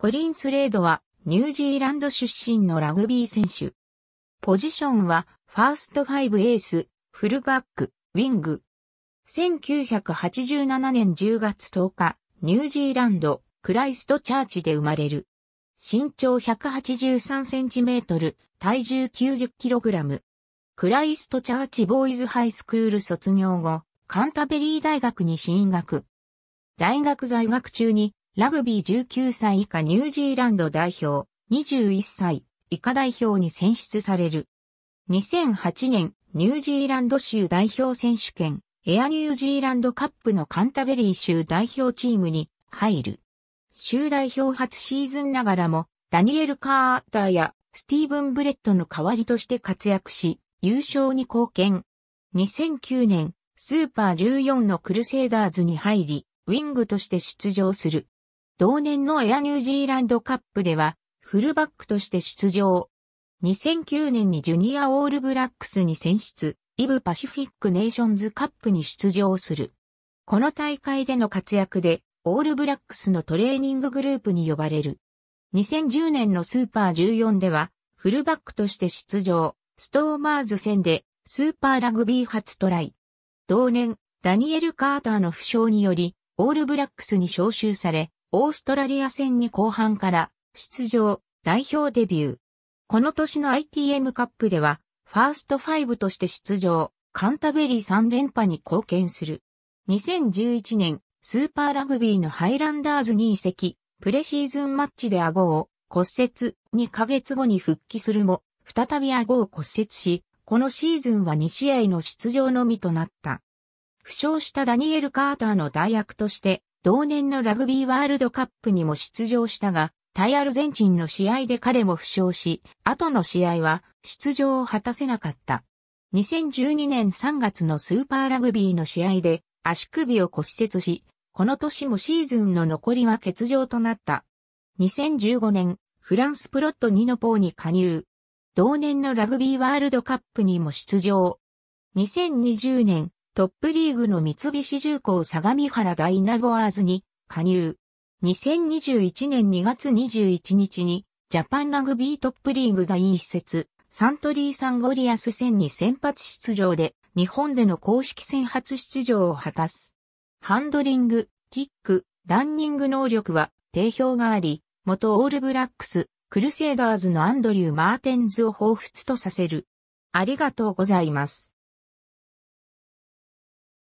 コリンスレードはニュージーランド出身のラグビー選手。ポジションはファーストファイブエース、フルバック、ウィング。1987年10月10日、ニュージーランド、クライストチャーチで生まれる。身長1 8 3トル、体重9 0ラム。クライストチャーチボーイズハイスクール卒業後、カンタベリー大学に進学。大学在学中にラグビー19歳以下ニュージーランド代表、21歳以下代表に選出される。2008年、ニュージーランド州代表選手権、エアニュージーランドカップのカンタベリー州代表チームに入る。州代表初シーズンながらも、ダニエル・カーターやスティーブン・ブレットの代わりとして活躍し、優勝に貢献。2009年、スーパー14のクルセイダーズに入り、ウィングとして出場する。同年のエアニュージーランドカップでは、フルバックとして出場。2009年にジュニアオールブラックスに選出、イブパシフィックネーションズカップに出場する。この大会での活躍で、オールブラックスのトレーニンググループに呼ばれる。2010年のスーパー14では、フルバックとして出場、ストーマーズ戦で、スーパーラグビー初トライ。同年、ダニエル・カーターの負傷により、オールブラックスに招集され、オーストラリア戦に後半から出場、代表デビュー。この年の ITM カップでは、ファースト5として出場、カンタベリー3連覇に貢献する。2011年、スーパーラグビーのハイランダーズに移籍、プレシーズンマッチで顎を骨折、2ヶ月後に復帰するも、再び顎を骨折し、このシーズンは2試合の出場のみとなった。負傷したダニエル・カーターの代役として、同年のラグビーワールドカップにも出場したが、対アルゼンチンの試合で彼も負傷し、後の試合は出場を果たせなかった。2012年3月のスーパーラグビーの試合で足首を骨折し、この年もシーズンの残りは欠場となった。2015年、フランスプロット2のポーに加入。同年のラグビーワールドカップにも出場。2020年、トップリーグの三菱重工相模原ダイナボアーズに加入。2021年2月21日にジャパンラグビートップリーグ第一節サントリーサンゴリアス戦に先発出場で日本での公式戦初出場を果たす。ハンドリング、キック、ランニング能力は定評があり、元オールブラックス、クルセイダーズのアンドリュー・マーテンズを彷彿とさせる。ありがとうございます。